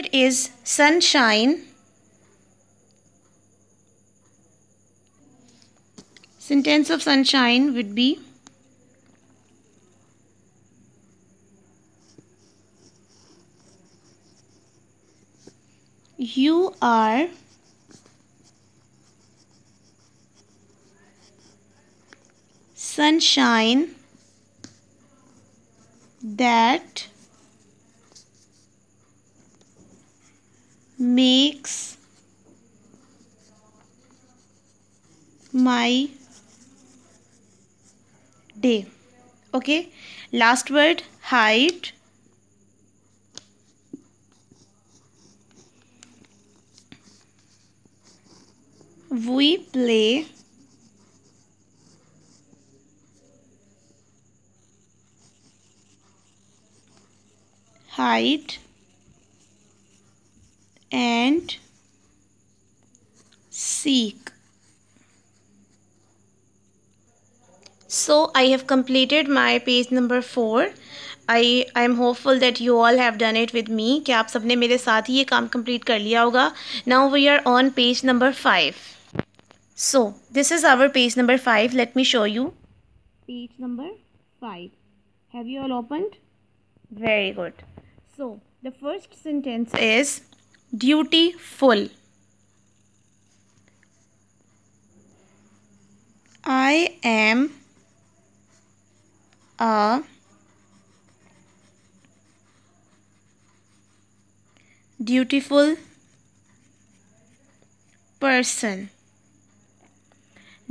word is sunshine. Sentence of sunshine would be You are sunshine that makes my day okay last word hide we play hide and seek. So I have completed my page number 4. I am hopeful that you all have done it with me. कि आप सबने मेरे साथ ही ये काम complete कर लिया होगा. Now we are on page number 5. So this is our page number 5. Let me show you. Page number 5. Have you all opened? Very good. So the first sentence is dutiful I am a dutiful person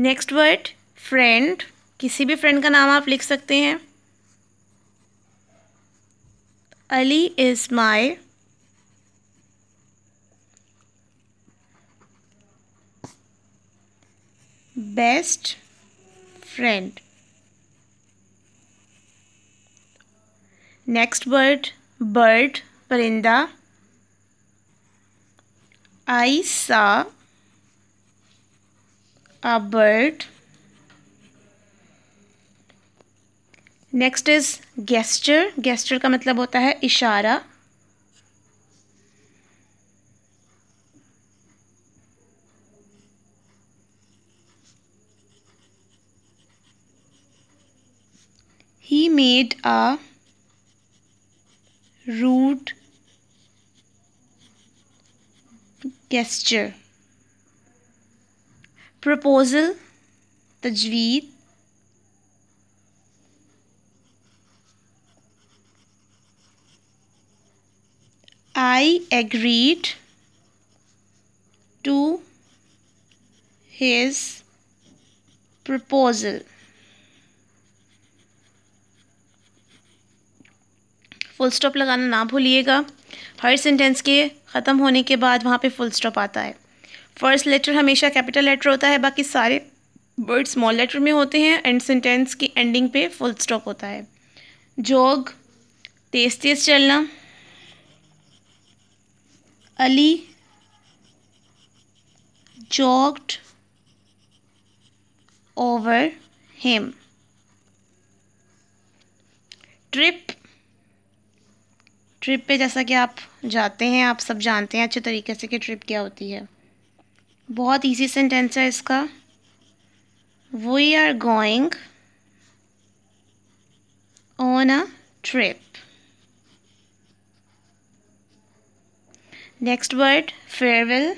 next word friend किसी भी friend का नाम आप लिख सकते हैं Ali is my best friend next word bird परिंदा I saw a bird next is gesture gesture का मतलब होता है इशारा He made a rude gesture. Proposal, tajweed, I agreed to his proposal. Full stop लगाना ना भूलिएगा हर सेंटेंस के ख़त्म होने के बाद वहाँ पे फुल स्टॉप आता है फर्स्ट लेटर हमेशा कैपिटल लेटर होता है बाकी सारे वर्ड स्मॉल लेटर में होते हैं एंड सेंटेंस की एंडिंग पे फुल स्टॉप होता है जोग तेज़ तेज़ चलना Ali jogged over hem trip trip पे जैसा कि आप जाते हैं आप सब जानते हैं अच्छे तरीके से कि ट्रिप क्या होती है बहुत इजी सेंटेंस है इसका we are going on a trip next word farewell